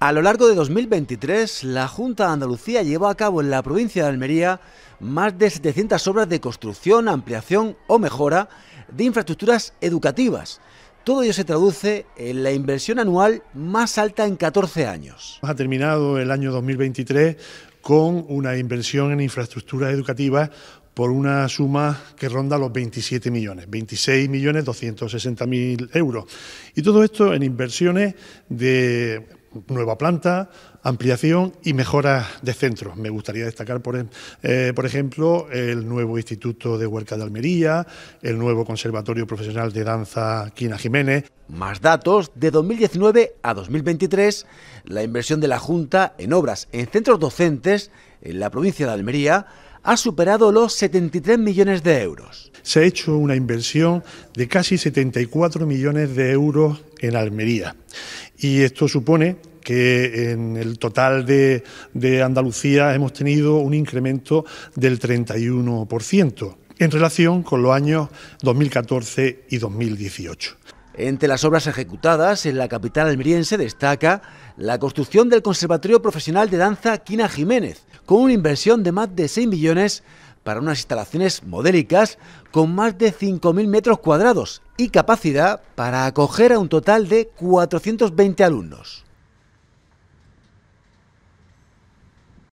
A lo largo de 2023, la Junta de Andalucía llevó a cabo en la provincia de Almería más de 700 obras de construcción, ampliación o mejora de infraestructuras educativas. Todo ello se traduce en la inversión anual más alta en 14 años. Ha terminado el año 2023 con una inversión en infraestructuras educativas por una suma que ronda los 27 millones, 26 millones 260 mil euros. Y todo esto en inversiones de nueva planta, ampliación y mejora de centros. Me gustaría destacar, por, em, eh, por, ejemplo, el nuevo Instituto de Huerca de Almería, el nuevo Conservatorio Profesional de Danza Quina Jiménez. Más datos, de 2019 a 2023, la inversión de la Junta en obras en centros docentes en la provincia de Almería ha superado los 73 millones de euros. Se ha hecho una inversión de casi 74 millones de euros en Almería y esto supone que en el total de, de Andalucía hemos tenido un incremento del 31% en relación con los años 2014 y 2018. Entre las obras ejecutadas en la capital almeriense destaca la construcción del Conservatorio Profesional de Danza Quina Jiménez, con una inversión de más de 6 millones para unas instalaciones modélicas con más de 5.000 metros cuadrados y capacidad para acoger a un total de 420 alumnos.